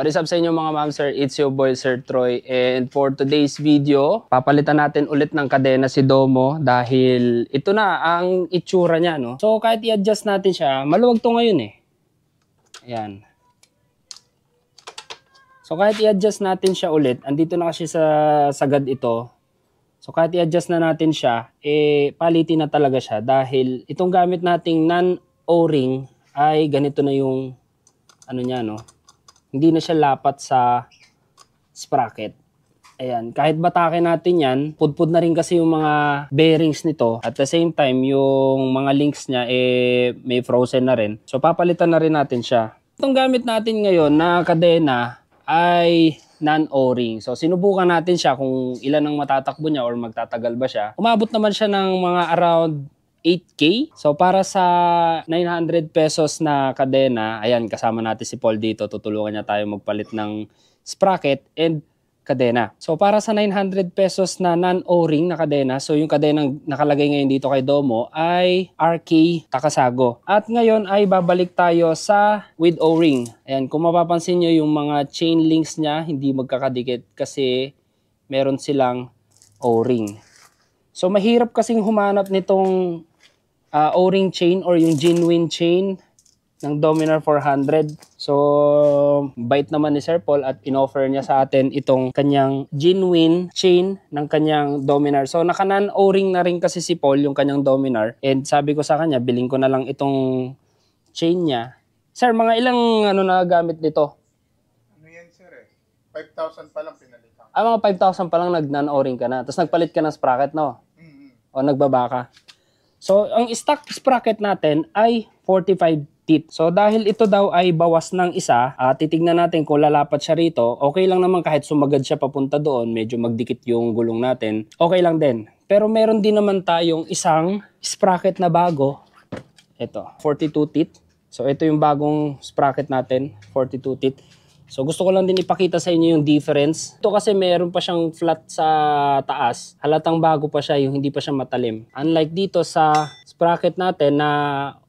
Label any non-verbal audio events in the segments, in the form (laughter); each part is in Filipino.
What is up sa inyo mga ma'am sir? It's your boy Sir Troy and for today's video, papalitan natin ulit ng kadena si Domo dahil ito na ang itsura niya no. So kahit i-adjust natin siya, maluwag to ngayon eh. Ayan. So kahit i-adjust natin siya ulit, andito na kasi sa sagad ito. So kahit i-adjust na natin siya, eh palitin na talaga siya dahil itong gamit nating non-o-ring ay ganito na yung ano niya no hindi na siya lapat sa sprocket. Ayan, kahit batakin natin yan, pudpud na rin kasi yung mga bearings nito. At the same time, yung mga links niya eh may frozen na rin. So papalitan na rin natin siya. Itong gamit natin ngayon na kadena ay non-o-ring. So sinubukan natin siya kung ilan ang matatakbo niya or magtatagal ba siya. Umabot naman siya ng mga around 8K. So para sa 900 pesos na kadena, ayan kasama natin si Paul dito, tutulungan niya tayo magpalit ng sprocket and kadena. So para sa 900 pesos na non-O-ring na kadena, so yung kadenang nakalagay ngayon dito kay Domo ay RK Takasago. At ngayon ay babalik tayo sa with O-ring. Ayan, kung mapapansin nyo yung mga chain links niya, hindi magkakadikit kasi meron silang O-ring. So mahirap kasing humanap nitong uh, o-ring chain or yung genuine chain ng Dominar 400. So, bite naman ni Sir Paul at inoffer niya sa atin itong kanyang genuine chain ng kanyang Dominar. So, nakanan o-ring na rin kasi si Paul yung kanyang Dominar. And sabi ko sa kanya, biling ko na lang itong chain niya. Sir, mga ilang ano na gamit nito? Ano yan, sir? Eh? 5,000 pa lang pinalitan. Ah, mga 5,000 pa lang nag-non-o-ring ka na. Tapos nagpalit ka ng sprocket, no? Mm-hmm. O nagbaba ka. So, ang stock sprocket natin ay 45 teeth. So, dahil ito daw ay bawas ng isa, uh, titignan natin kung lalapat siya rito. Okay lang naman kahit sumagad siya papunta doon, medyo magdikit yung gulong natin. Okay lang din. Pero meron din naman tayong isang sprocket na bago. Ito, 42 teeth. So, ito yung bagong sprocket natin, 42 teeth. So gusto ko lang din ipakita sa inyo yung difference. Ito kasi meron pa siyang flat sa taas. Halatang bago pa siya yung hindi pa siya matalim. Unlike dito sa sprocket natin na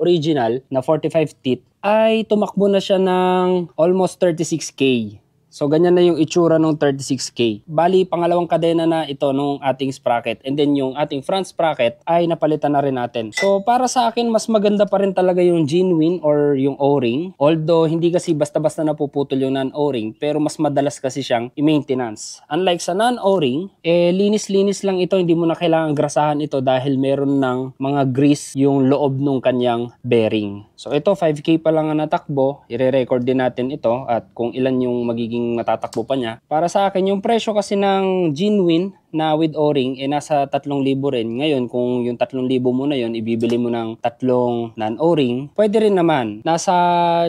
original na 45 teeth ay tumakbo na siya ng almost 36k. So ganyan na yung itsura ng 36K. Bali, pangalawang kadena na ito nung ating sprocket. And then yung ating front sprocket ay napalitan na rin natin. So para sa akin, mas maganda pa rin talaga yung genuine or yung O-ring. Although hindi kasi basta-basta napuputol yung non-O-ring. Pero mas madalas kasi siyang i-maintenance. Unlike sa non-O-ring, eh linis-linis lang ito. Hindi mo na kailangan grasahan ito dahil meron ng mga grease yung loob nung kanyang bearing. So ito, 5K pa lang ang natakbo. Ire-record din natin ito at kung ilan yung magiging natatakbo pa niya. Para sa akin, yung presyo kasi ng genuine na with o-ring eh nasa 3,000 rin. Ngayon, kung yung 3,000 mo na yon ibibili mo ng tatlong non-o-ring, pwede rin naman. Nasa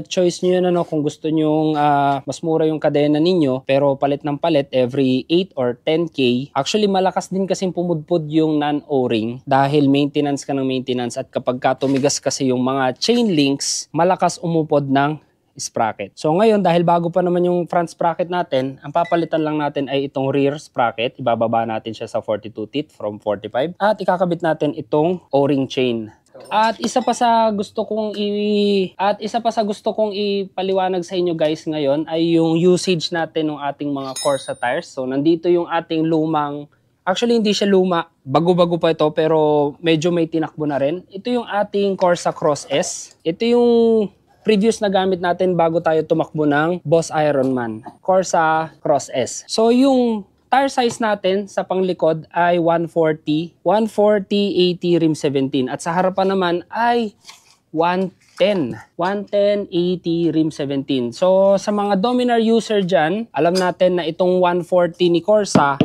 choice niyo yun ano, kung gusto nyo uh, ah, mas mura yung kadena ninyo, pero palit ng palit every 8 or 10K. Actually, malakas din kasi pumudpod yung non-o-ring dahil maintenance ka ng maintenance at kapag ka tumigas kasi yung mga chain links, malakas umupod ng sprocket. So ngayon, dahil bago pa naman yung front sprocket natin, ang papalitan lang natin ay itong rear sprocket. Ibababa natin siya sa 42 teeth from 45. At ikakabit natin itong o-ring chain. At isa pa sa gusto kong i at isa pa sa gusto kong ipaliwanag sa inyo guys ngayon ay yung usage natin ng ating mga Corsa tires. So nandito yung ating lumang Actually, hindi siya luma. Bago-bago pa ito, pero medyo may tinakbo na rin. Ito yung ating Corsa Cross S. Ito yung previous na gamit natin bago tayo tumakbo ng Boss Ironman, Corsa Cross S. So yung tire size natin sa panglikod ay 140, 140, 80, rim 17. At sa harapan naman ay 110. 110, 80, rim 17. So sa mga Dominar user dyan, alam natin na itong 140 ni Corsa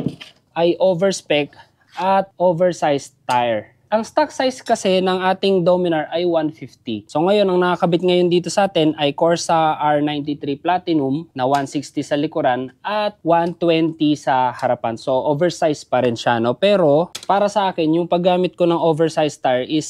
ay overspec at oversized tire. Ang stock size kasi ng ating Dominar ay 150. So ngayon, ang nakakabit ngayon dito sa atin ay Corsa R93 Platinum na 160 sa likuran at 120 sa harapan. So oversized pa rin siya. No? Pero para sa akin, yung paggamit ko ng oversized tire is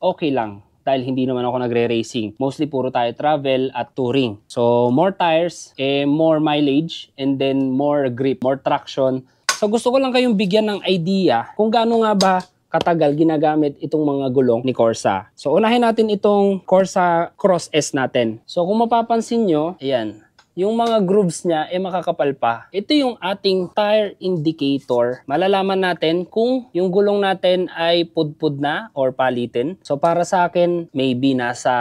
okay lang dahil hindi naman ako nagre-racing. Mostly puro tayo travel at touring. So, more tires, eh, more mileage, and then more grip, more traction. So, gusto ko lang kayong bigyan ng idea kung gaano nga ba katagal ginagamit itong mga gulong ni Corsa. So unahin natin itong Corsa Cross S natin. So kung mapapansin nyo, ayan, yung mga grooves niya ay eh, makakapal pa. Ito yung ating tire indicator. Malalaman natin kung yung gulong natin ay pudpud na or palitin. So para sa akin, maybe nasa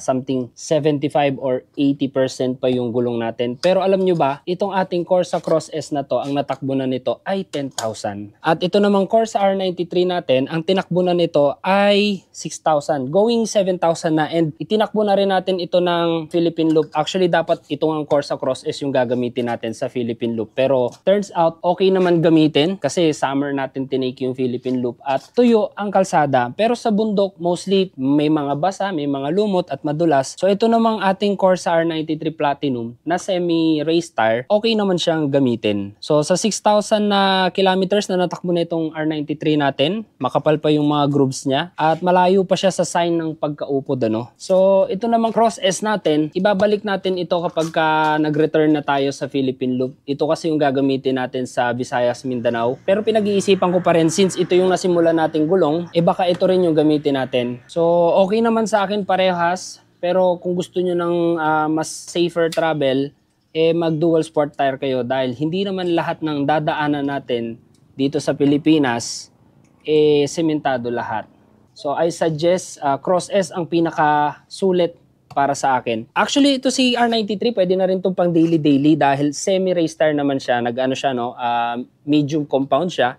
something 75 or 80% pa yung gulong natin. Pero alam nyo ba, itong ating Corsa Cross S na to, ang natakbo na nito ay 10,000. At ito namang Corsa R93 natin, ang tinakbo na nito ay 6,000. Going 7,000 na and itinakbo na rin natin ito ng Philippine Loop. Actually, dapat itong ang Corsa Cross S yung gagamitin natin sa Philippine Loop. Pero turns out okay naman gamitin kasi summer natin tinake yung Philippine Loop at tuyo ang kalsada. Pero sa bundok mostly may mga basa, may mga lumot at madulas. So ito namang ating Corsa R93 Platinum na semi-race tire, okay naman siyang gamitin. So sa 6,000 na kilometers na natakbo na itong R93 natin, makapal pa yung mga grooves niya at malayo pa siya sa sign ng pagkaupod ano. So ito namang Cross S natin, ibabalik natin ito kapag ka nag-return na tayo sa Philippine Loop, ito kasi yung gagamitin natin sa Visayas, Mindanao. Pero pinag-iisipan ko pa rin since ito yung nasimula nating gulong, eh baka ito rin yung gamitin natin. So okay naman sa akin parehas, pero kung gusto nyo ng uh, mas safer travel, eh mag-dual sport tire kayo dahil hindi naman lahat ng dadaanan natin dito sa Pilipinas eh sementado lahat. So I suggest uh, Cross S ang pinaka sulit para sa akin. Actually, ito si R93, pwede na rin itong pang daily-daily dahil semi-race tire naman siya. Nag-ano siya, no? Uh, medium compound siya.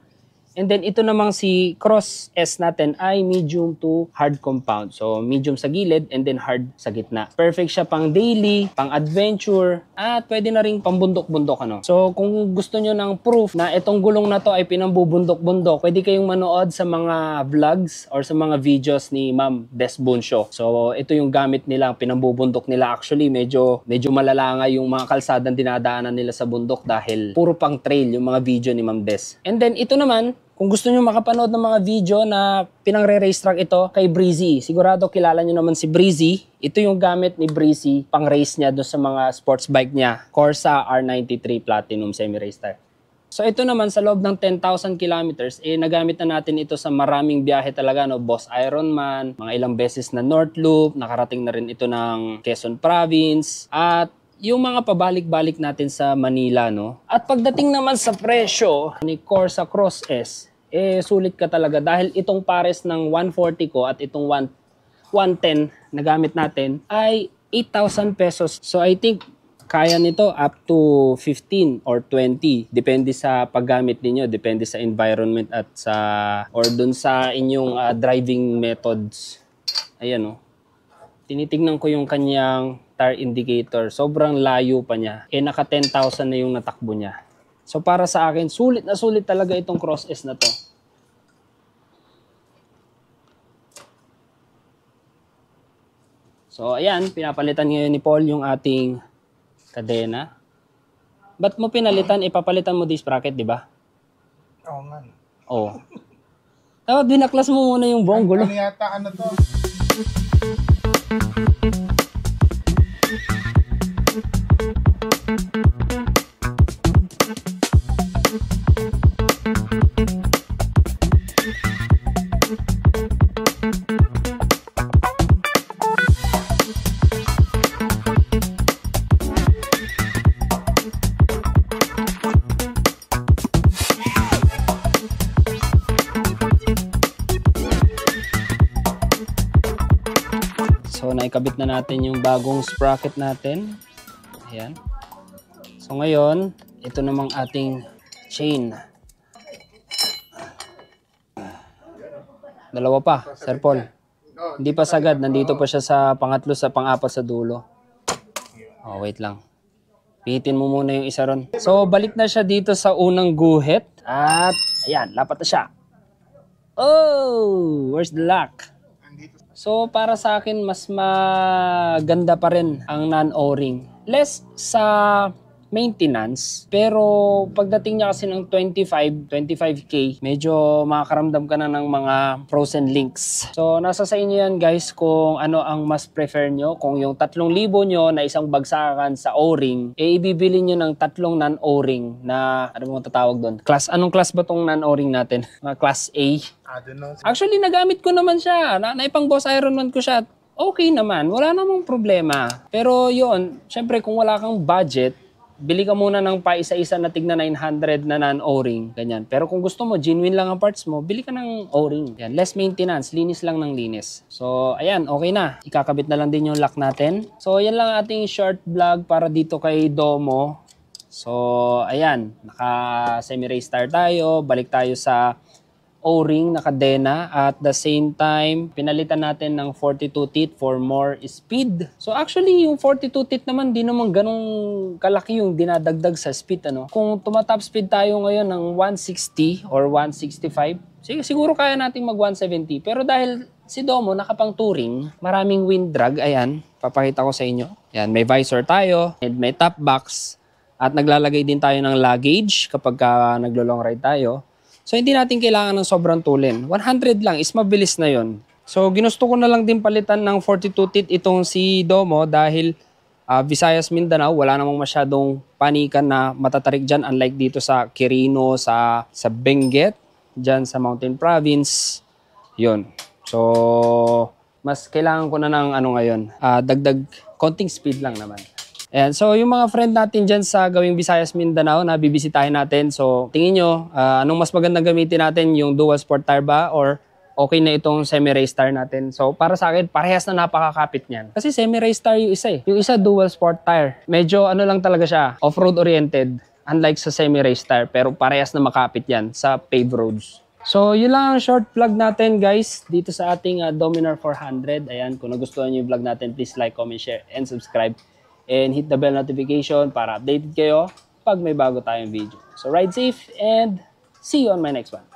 And then ito namang si cross S natin ay medium to hard compound. So medium sa gilid and then hard sa gitna. Perfect siya pang daily, pang adventure, at pwede na rin pambundok-bundok ano. So kung gusto nyo ng proof na itong gulong na to ay pinambubundok-bundok, pwede kayong manood sa mga vlogs or sa mga videos ni Ma'am Des Show. So ito yung gamit nila, pinambubundok nila actually medyo medyo malalanga yung mga kalsadang dinadaanan nila sa bundok dahil puro pang trail yung mga video ni Ma'am Des. And then ito naman kung gusto nyo makapanood ng mga video na pinang re track ito kay Breezy, sigurado kilala nyo naman si Breezy. Ito yung gamit ni Breezy pang race niya doon sa mga sports bike niya, Corsa R93 Platinum semi racer So ito naman sa loob ng 10,000 kilometers, eh nagamit na natin ito sa maraming biyahe talaga, no? Boss Ironman, mga ilang beses na North Loop, nakarating na rin ito ng Quezon Province, at yung mga pabalik-balik natin sa Manila, no? At pagdating naman sa presyo ni Corsa Cross S, eh sulit ka talaga dahil itong pares ng 140 ko at itong 110 na gamit natin ay 8,000 pesos. So I think kaya nito up to 15 or 20 depende sa paggamit niyo, depende sa environment at sa or dun sa inyong uh, driving methods. Ayan oh. Tinitingnan ko yung kanyang tire indicator. Sobrang layo pa niya. Eh naka 10,000 na yung natakbo niya. So para sa akin, sulit na sulit talaga itong cross S na to. So ayan, pinapalitan ngayon ni Paul yung ating kadena. Ba't mo pinalitan? Ipapalitan mo this bracket, di ba? Oo oh, man. Oo. Oh. Tapos binaklas mo muna yung bonggol. gulo. Ano yata ano to? naikabit na natin yung bagong sprocket natin. Ayan. So ngayon, ito namang ating chain. Dalawa pa, Sir Paul. Hindi pa sagad, nandito pa siya sa pangatlo sa pangapat sa dulo. Oh, wait lang. Pihitin mo muna yung isa ron. So, balik na siya dito sa unang guhit. At, ayan, lapat na siya. Oh, where's the lock? So para sa akin mas maganda pa rin ang non-o-ring. Less sa maintenance. Pero pagdating niya kasi ng 25, 25k, medyo makakaramdam ka na ng mga pros and links. So nasa sa inyo yan guys kung ano ang mas prefer nyo. Kung yung 3,000 nyo na isang bagsakan sa O-ring, eh ibibili nyo ng tatlong non-O-ring na ano mo tatawag doon? Class, anong class ba tong non-O-ring natin? (laughs) Mga class A? Ah, Actually, nagamit ko naman siya. Na, naipang boss Iron Man ko siya okay naman, wala namang problema. Pero yon, syempre kung wala kang budget, bili ka muna ng pa isa-isa na tigna 900 na non-o-ring, ganyan. Pero kung gusto mo, genuine lang ang parts mo, bili ka ng o-ring. Yan, less maintenance, linis lang ng linis. So, ayan, okay na. Ikakabit na lang din yung lock natin. So, yan lang ating short vlog para dito kay Domo. So, ayan, naka semi-race tire tayo, balik tayo sa o-ring na kadena at the same time pinalitan natin ng 42 teeth for more speed. So actually yung 42 teeth naman di naman ganong kalaki yung dinadagdag sa speed ano. Kung tumatap speed tayo ngayon ng 160 or 165, sige, siguro kaya nating mag 170 pero dahil si Domo nakapang touring, maraming wind drag, ayan, papakita ko sa inyo. Ayan, may visor tayo and may top box at naglalagay din tayo ng luggage kapag uh, naglo-long ride tayo. So hindi natin kailangan ng sobrang tulin. 100 lang is mabilis na yon. So ginusto ko na lang din palitan ng 42 teeth itong si Domo dahil uh, Visayas Mindanao wala namang masyadong panikan na matatarik diyan unlike dito sa Quirino, sa, sa Benguet, diyan sa Mountain Province. yon So mas kailangan ko na ng ano ngayon, uh, dagdag konting speed lang naman. And so yung mga friend natin dyan sa Gawing Visayas Mindanao na bibisitahin natin. So tingin nyo, uh, anong mas magandang gamitin natin yung dual sport tire ba or okay na itong semi-race tire natin. So, para sa akin, parehas na napakakapit niyan. Kasi semi-race tire yung isa eh. Yung isa, dual sport tire. Medyo ano lang talaga siya, off-road oriented. Unlike sa semi-race tire, pero parehas na makapit yan sa paved roads. So, yun lang ang short vlog natin guys dito sa ating uh, Dominar 400. Ayan, kung nagustuhan niyo yung vlog natin, please like, comment, share, and subscribe and hit the bell notification para updated kayo pag may bago tayong video. So ride safe and see you on my next one.